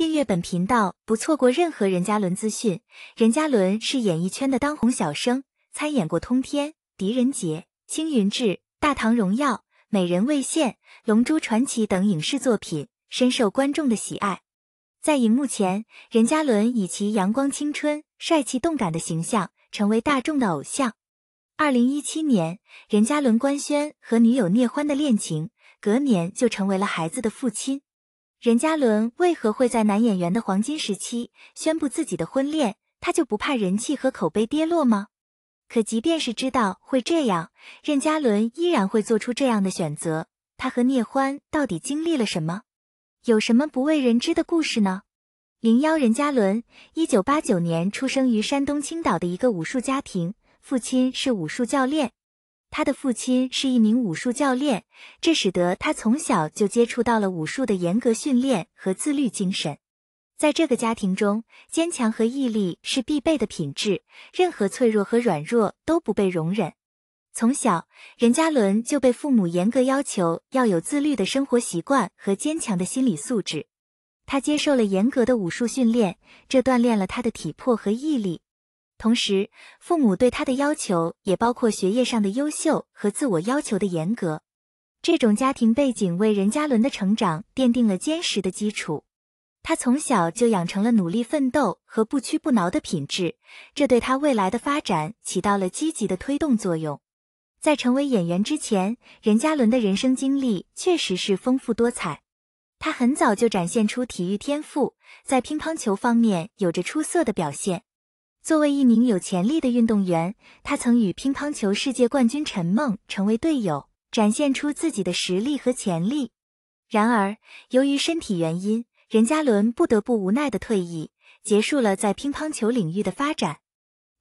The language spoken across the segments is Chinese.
订阅本频道，不错过任何任嘉伦资讯。任嘉伦是演艺圈的当红小生，参演过《通天》《狄仁杰》《青云志》《大唐荣耀》《美人未现》《龙珠传奇》等影视作品，深受观众的喜爱。在荧幕前，任嘉伦以其阳光、青春、帅气、动感的形象，成为大众的偶像。二零一七年，任嘉伦官宣和女友聂欢的恋情，隔年就成为了孩子的父亲。任嘉伦为何会在男演员的黄金时期宣布自己的婚恋？他就不怕人气和口碑跌落吗？可即便是知道会这样，任嘉伦依然会做出这样的选择。他和聂欢到底经历了什么？有什么不为人知的故事呢？零幺任嘉伦，一九八九年出生于山东青岛的一个武术家庭，父亲是武术教练。他的父亲是一名武术教练，这使得他从小就接触到了武术的严格训练和自律精神。在这个家庭中，坚强和毅力是必备的品质，任何脆弱和软弱都不被容忍。从小，任嘉伦就被父母严格要求要有自律的生活习惯和坚强的心理素质。他接受了严格的武术训练，这锻炼了他的体魄和毅力。同时，父母对他的要求也包括学业上的优秀和自我要求的严格。这种家庭背景为任嘉伦的成长奠定了坚实的基础。他从小就养成了努力奋斗和不屈不挠的品质，这对他未来的发展起到了积极的推动作用。在成为演员之前，任嘉伦的人生经历确实是丰富多彩。他很早就展现出体育天赋，在乒乓球方面有着出色的表现。作为一名有潜力的运动员，他曾与乒乓球世界冠军陈梦成为队友，展现出自己的实力和潜力。然而，由于身体原因，任嘉伦不得不无奈的退役，结束了在乒乓球领域的发展。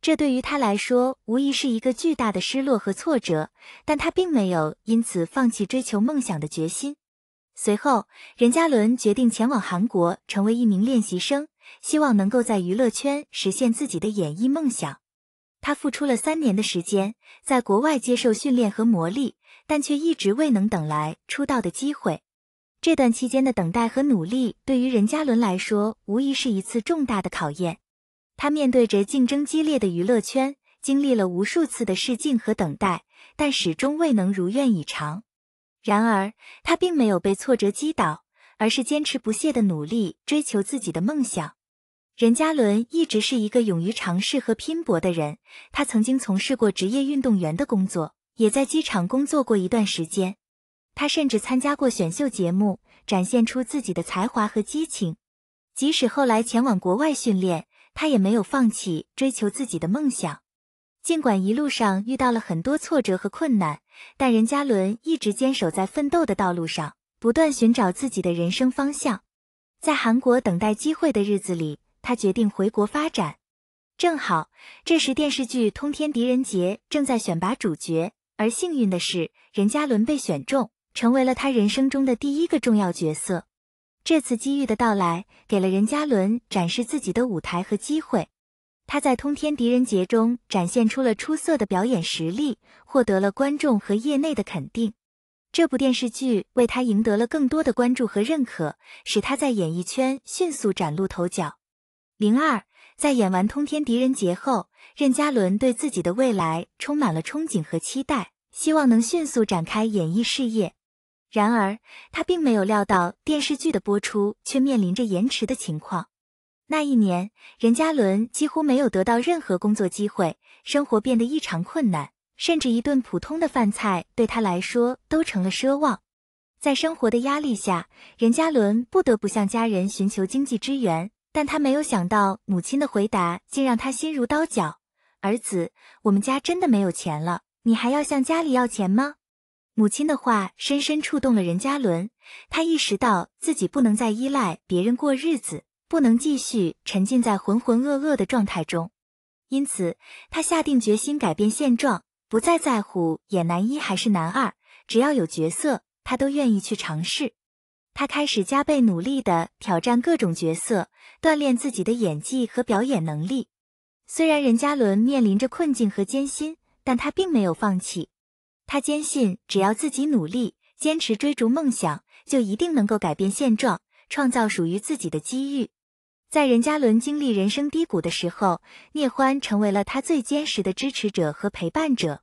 这对于他来说，无疑是一个巨大的失落和挫折。但他并没有因此放弃追求梦想的决心。随后，任嘉伦决定前往韩国，成为一名练习生。希望能够在娱乐圈实现自己的演艺梦想。他付出了三年的时间，在国外接受训练和磨砺，但却一直未能等来出道的机会。这段期间的等待和努力，对于任嘉伦来说，无疑是一次重大的考验。他面对着竞争激烈的娱乐圈，经历了无数次的试镜和等待，但始终未能如愿以偿。然而，他并没有被挫折击倒，而是坚持不懈地努力追求自己的梦想。任嘉伦一直是一个勇于尝试和拼搏的人。他曾经从事过职业运动员的工作，也在机场工作过一段时间。他甚至参加过选秀节目，展现出自己的才华和激情。即使后来前往国外训练，他也没有放弃追求自己的梦想。尽管一路上遇到了很多挫折和困难，但任嘉伦一直坚守在奋斗的道路上，不断寻找自己的人生方向。在韩国等待机会的日子里。他决定回国发展，正好这时电视剧《通天狄仁杰》正在选拔主角，而幸运的是任嘉伦被选中，成为了他人生中的第一个重要角色。这次机遇的到来，给了任嘉伦展示自己的舞台和机会。他在《通天狄仁杰》中展现出了出色的表演实力，获得了观众和业内的肯定。这部电视剧为他赢得了更多的关注和认可，使他在演艺圈迅速崭露头角。零二，在演完《通天狄仁杰》后，任嘉伦对自己的未来充满了憧憬和期待，希望能迅速展开演艺事业。然而，他并没有料到电视剧的播出却面临着延迟的情况。那一年，任嘉伦几乎没有得到任何工作机会，生活变得异常困难，甚至一顿普通的饭菜对他来说都成了奢望。在生活的压力下，任嘉伦不得不向家人寻求经济支援。但他没有想到，母亲的回答竟让他心如刀绞。儿子，我们家真的没有钱了，你还要向家里要钱吗？母亲的话深深触动了任嘉伦，他意识到自己不能再依赖别人过日子，不能继续沉浸在浑浑噩噩的状态中。因此，他下定决心改变现状，不再在乎演男一还是男二，只要有角色，他都愿意去尝试。他开始加倍努力地挑战各种角色，锻炼自己的演技和表演能力。虽然任嘉伦面临着困境和艰辛，但他并没有放弃。他坚信，只要自己努力，坚持追逐梦想，就一定能够改变现状，创造属于自己的机遇。在任嘉伦经历人生低谷的时候，聂欢成为了他最坚实的支持者和陪伴者。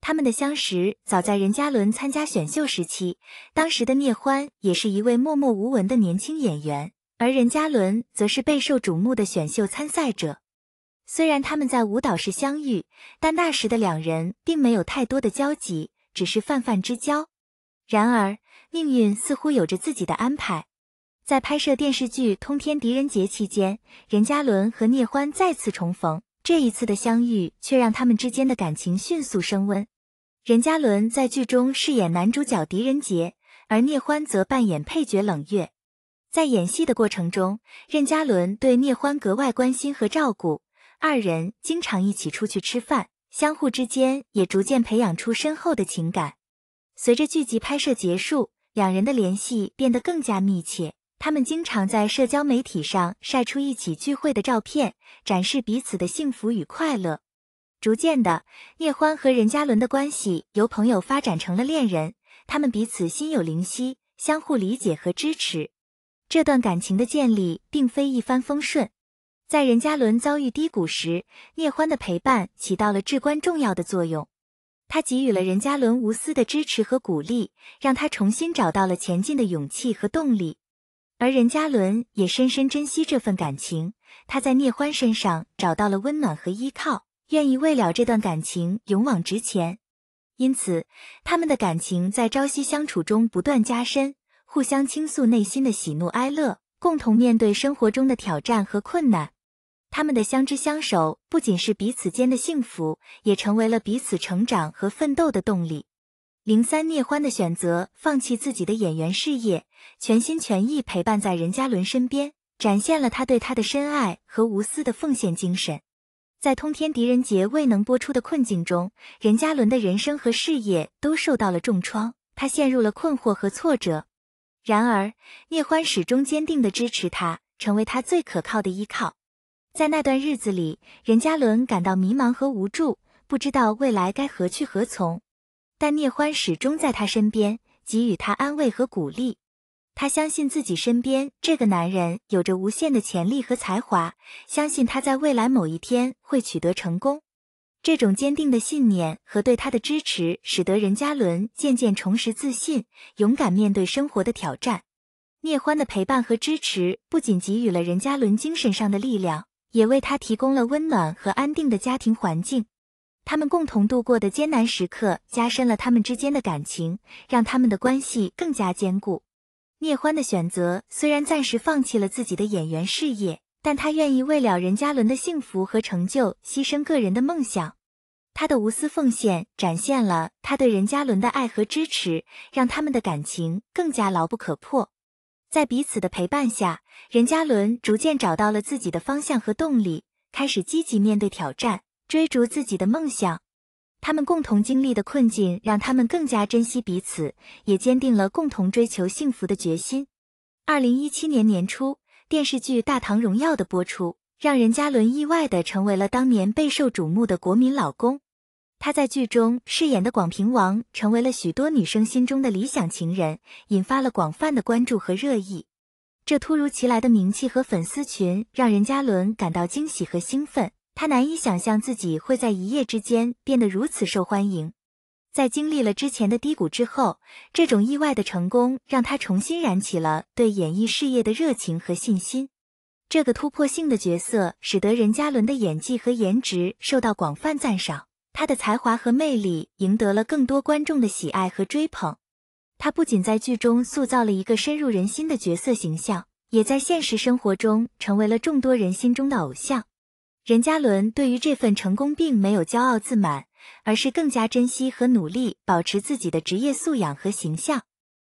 他们的相识早在任嘉伦参加选秀时期，当时的聂欢也是一位默默无闻的年轻演员，而任嘉伦则是备受瞩目的选秀参赛者。虽然他们在舞蹈室相遇，但那时的两人并没有太多的交集，只是泛泛之交。然而，命运似乎有着自己的安排，在拍摄电视剧《通天狄仁杰》期间，任嘉伦和聂欢再次重逢。这一次的相遇却让他们之间的感情迅速升温。任嘉伦在剧中饰演男主角狄仁杰，而聂欢则扮演配角冷月。在演戏的过程中，任嘉伦对聂欢格外关心和照顾，二人经常一起出去吃饭，相互之间也逐渐培养出深厚的情感。随着剧集拍摄结束，两人的联系变得更加密切。他们经常在社交媒体上晒出一起聚会的照片，展示彼此的幸福与快乐。逐渐的，聂欢和任嘉伦的关系由朋友发展成了恋人。他们彼此心有灵犀，相互理解和支持。这段感情的建立并非一帆风顺，在任嘉伦遭遇低谷时，聂欢的陪伴起到了至关重要的作用。他给予了任嘉伦无私的支持和鼓励，让他重新找到了前进的勇气和动力。而任嘉伦也深深珍惜这份感情，他在聂欢身上找到了温暖和依靠，愿意为了这段感情勇往直前。因此，他们的感情在朝夕相处中不断加深，互相倾诉内心的喜怒哀乐，共同面对生活中的挑战和困难。他们的相知相守不仅是彼此间的幸福，也成为了彼此成长和奋斗的动力。零三聂欢的选择，放弃自己的演员事业，全心全意陪伴在任嘉伦身边，展现了他对他的深爱和无私的奉献精神。在《通天狄仁杰》未能播出的困境中，任嘉伦的人生和事业都受到了重创，他陷入了困惑和挫折。然而，聂欢始终坚定地支持他，成为他最可靠的依靠。在那段日子里，任嘉伦感到迷茫和无助，不知道未来该何去何从。但聂欢始终在她身边，给予她安慰和鼓励。她相信自己身边这个男人有着无限的潜力和才华，相信他在未来某一天会取得成功。这种坚定的信念和对他的支持，使得任嘉伦渐渐重拾自信，勇敢面对生活的挑战。聂欢的陪伴和支持，不仅给予了任嘉伦精神上的力量，也为他提供了温暖和安定的家庭环境。他们共同度过的艰难时刻加深了他们之间的感情，让他们的关系更加坚固。聂欢的选择虽然暂时放弃了自己的演员事业，但他愿意为了任嘉伦的幸福和成就牺牲个人的梦想。他的无私奉献展现了他对任嘉伦的爱和支持，让他们的感情更加牢不可破。在彼此的陪伴下，任嘉伦逐渐找到了自己的方向和动力，开始积极面对挑战。追逐自己的梦想，他们共同经历的困境让他们更加珍惜彼此，也坚定了共同追求幸福的决心。二零一七年年初，电视剧《大唐荣耀》的播出，让任嘉伦意外地成为了当年备受瞩目的国民老公。他在剧中饰演的广平王，成为了许多女生心中的理想情人，引发了广泛的关注和热议。这突如其来的名气和粉丝群，让任嘉伦感到惊喜和兴奋。他难以想象自己会在一夜之间变得如此受欢迎。在经历了之前的低谷之后，这种意外的成功让他重新燃起了对演艺事业的热情和信心。这个突破性的角色使得任嘉伦的演技和颜值受到广泛赞赏，他的才华和魅力赢得了更多观众的喜爱和追捧。他不仅在剧中塑造了一个深入人心的角色形象，也在现实生活中成为了众多人心中的偶像。任嘉伦对于这份成功并没有骄傲自满，而是更加珍惜和努力保持自己的职业素养和形象。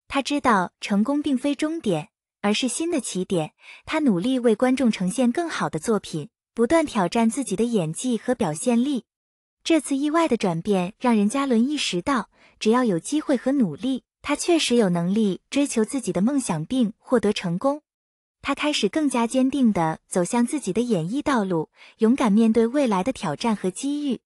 他知道成功并非终点，而是新的起点。他努力为观众呈现更好的作品，不断挑战自己的演技和表现力。这次意外的转变让任嘉伦意识到，只要有机会和努力，他确实有能力追求自己的梦想并获得成功。他开始更加坚定地走向自己的演艺道路，勇敢面对未来的挑战和机遇。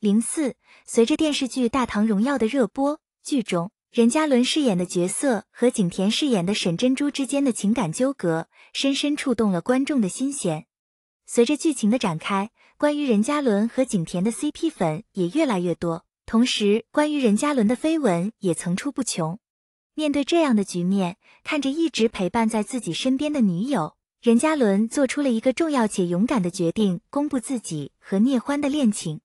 零四，随着电视剧《大唐荣耀》的热播，剧中任嘉伦饰演的角色和景甜饰演的沈珍珠之间的情感纠葛，深深触动了观众的心弦。随着剧情的展开，关于任嘉伦和景甜的 CP 粉也越来越多，同时关于任嘉伦的绯闻也层出不穷。面对这样的局面，看着一直陪伴在自己身边的女友任嘉伦，做出了一个重要且勇敢的决定，公布自己和聂欢的恋情。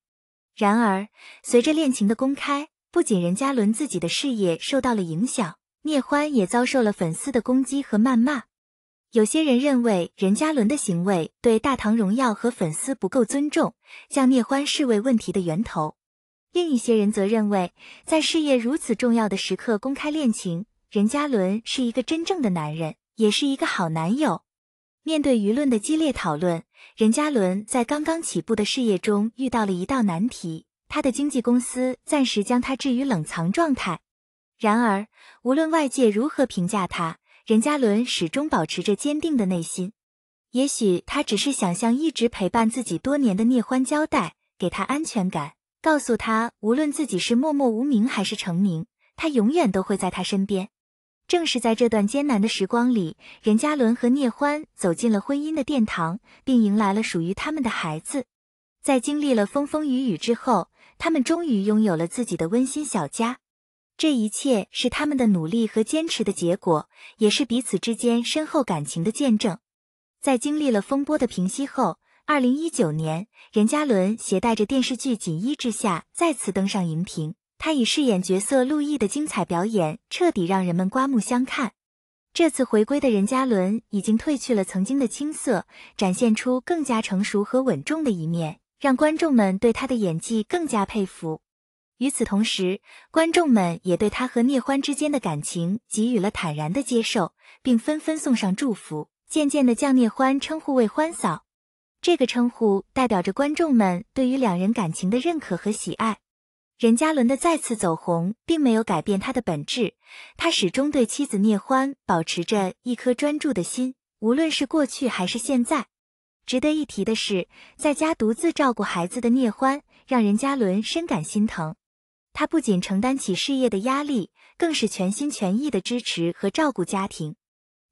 然而，随着恋情的公开，不仅任嘉伦自己的事业受到了影响，聂欢也遭受了粉丝的攻击和谩骂。有些人认为任嘉伦的行为对《大唐荣耀》和粉丝不够尊重，将聂欢视为问题的源头。另一些人则认为，在事业如此重要的时刻公开恋情，任嘉伦是一个真正的男人，也是一个好男友。面对舆论的激烈讨论，任嘉伦在刚刚起步的事业中遇到了一道难题，他的经纪公司暂时将他置于冷藏状态。然而，无论外界如何评价他，任嘉伦始终保持着坚定的内心。也许他只是想向一直陪伴自己多年的聂欢交代，给他安全感。告诉他，无论自己是默默无名还是成名，他永远都会在他身边。正是在这段艰难的时光里，任嘉伦和聂欢走进了婚姻的殿堂，并迎来了属于他们的孩子。在经历了风风雨雨之后，他们终于拥有了自己的温馨小家。这一切是他们的努力和坚持的结果，也是彼此之间深厚感情的见证。在经历了风波的平息后，二零一九年，任嘉伦携带着电视剧《锦衣之下》再次登上荧屏。他以饰演角色陆毅的精彩表演，彻底让人们刮目相看。这次回归的任嘉伦已经褪去了曾经的青涩，展现出更加成熟和稳重的一面，让观众们对他的演技更加佩服。与此同时，观众们也对他和聂欢之间的感情给予了坦然的接受，并纷纷送上祝福，渐渐的将聂欢称呼为欢嫂。这个称呼代表着观众们对于两人感情的认可和喜爱。任嘉伦的再次走红并没有改变他的本质，他始终对妻子聂欢保持着一颗专注的心，无论是过去还是现在。值得一提的是，在家独自照顾孩子的聂欢，让任嘉伦深感心疼。他不仅承担起事业的压力，更是全心全意的支持和照顾家庭。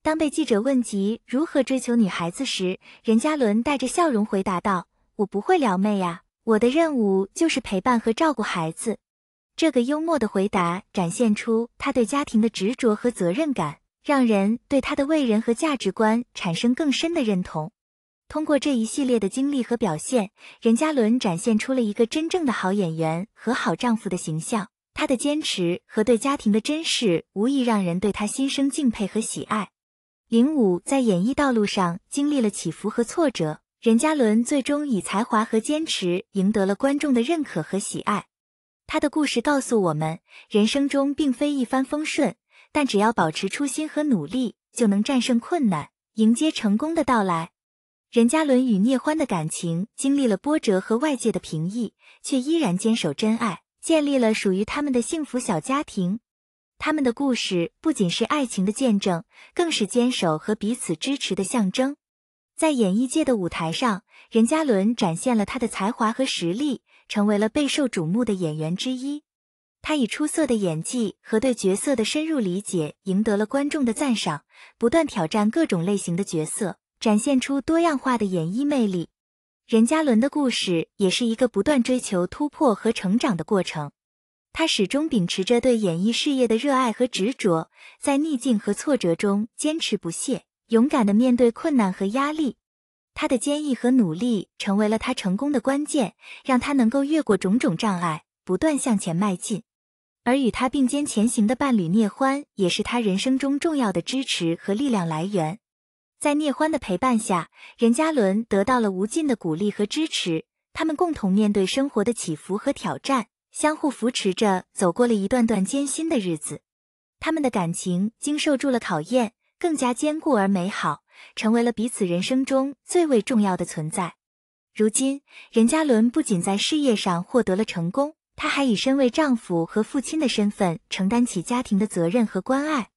当被记者问及如何追求女孩子时，任嘉伦带着笑容回答道：“我不会撩妹呀，我的任务就是陪伴和照顾孩子。”这个幽默的回答展现出他对家庭的执着和责任感，让人对他的为人和价值观产生更深的认同。通过这一系列的经历和表现，任嘉伦展现出了一个真正的好演员和好丈夫的形象。他的坚持和对家庭的珍视，无疑让人对他心生敬佩和喜爱。林武在演艺道路上经历了起伏和挫折，任嘉伦最终以才华和坚持赢得了观众的认可和喜爱。他的故事告诉我们，人生中并非一帆风顺，但只要保持初心和努力，就能战胜困难，迎接成功的到来。任嘉伦与聂欢的感情经历了波折和外界的评议，却依然坚守真爱，建立了属于他们的幸福小家庭。他们的故事不仅是爱情的见证，更是坚守和彼此支持的象征。在演艺界的舞台上，任嘉伦展现了他的才华和实力，成为了备受瞩目的演员之一。他以出色的演技和对角色的深入理解赢得了观众的赞赏，不断挑战各种类型的角色，展现出多样化的演艺魅力。任嘉伦的故事也是一个不断追求突破和成长的过程。他始终秉持着对演艺事业的热爱和执着，在逆境和挫折中坚持不懈，勇敢地面对困难和压力。他的坚毅和努力成为了他成功的关键，让他能够越过种种障碍，不断向前迈进。而与他并肩前行的伴侣聂欢，也是他人生中重要的支持和力量来源。在聂欢的陪伴下，任嘉伦得到了无尽的鼓励和支持，他们共同面对生活的起伏和挑战。相互扶持着走过了一段段艰辛的日子，他们的感情经受住了考验，更加坚固而美好，成为了彼此人生中最为重要的存在。如今，任嘉伦不仅在事业上获得了成功，他还以身为丈夫和父亲的身份承担起家庭的责任和关爱。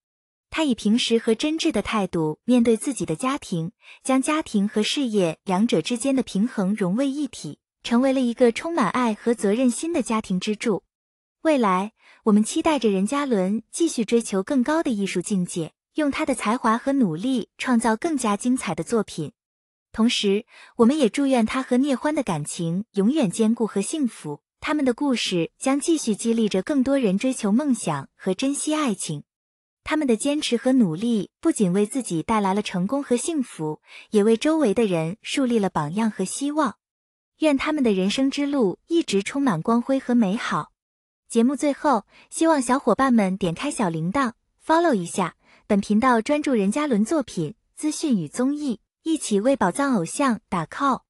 他以平时和真挚的态度面对自己的家庭，将家庭和事业两者之间的平衡融为一体。成为了一个充满爱和责任心的家庭支柱。未来，我们期待着任嘉伦继续追求更高的艺术境界，用他的才华和努力创造更加精彩的作品。同时，我们也祝愿他和聂欢的感情永远坚固和幸福。他们的故事将继续激励着更多人追求梦想和珍惜爱情。他们的坚持和努力不仅为自己带来了成功和幸福，也为周围的人树立了榜样和希望。愿他们的人生之路一直充满光辉和美好。节目最后，希望小伙伴们点开小铃铛，follow 一下本频道，专注任嘉伦作品资讯与综艺，一起为宝藏偶像打 call。